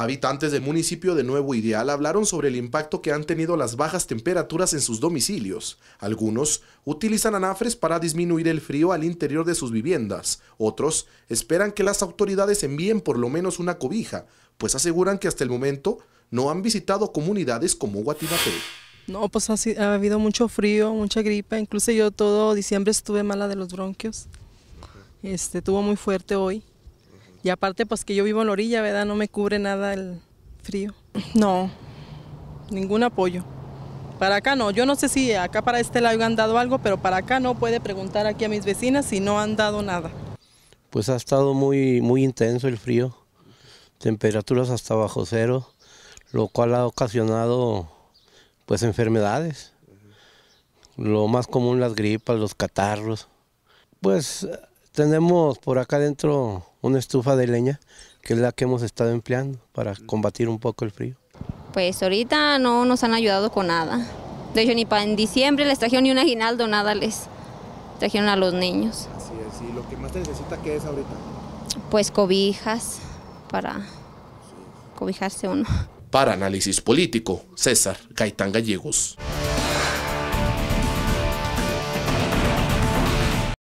Habitantes del municipio de Nuevo Ideal hablaron sobre el impacto que han tenido las bajas temperaturas en sus domicilios. Algunos utilizan anafres para disminuir el frío al interior de sus viviendas. Otros esperan que las autoridades envíen por lo menos una cobija, pues aseguran que hasta el momento no han visitado comunidades como Guatibate. No, pues ha, ha habido mucho frío, mucha gripe, Incluso yo todo diciembre estuve mala de los bronquios. Este, estuvo muy fuerte hoy. Y aparte, pues que yo vivo en la orilla, ¿verdad? No me cubre nada el frío. No, ningún apoyo. Para acá no, yo no sé si acá para este lado han dado algo, pero para acá no puede preguntar aquí a mis vecinas si no han dado nada. Pues ha estado muy, muy intenso el frío, temperaturas hasta bajo cero, lo cual ha ocasionado pues enfermedades. Lo más común las gripas, los catarros. Pues tenemos por acá adentro una estufa de leña, que es la que hemos estado empleando para combatir un poco el frío. Pues ahorita no nos han ayudado con nada. De hecho, ni para en diciembre les trajeron ni un aguinaldo, nada les trajeron a los niños. Así es, y lo que más te necesita, ¿qué es ahorita? Pues cobijas para cobijarse uno. Para análisis político, César Gaitán Gallegos.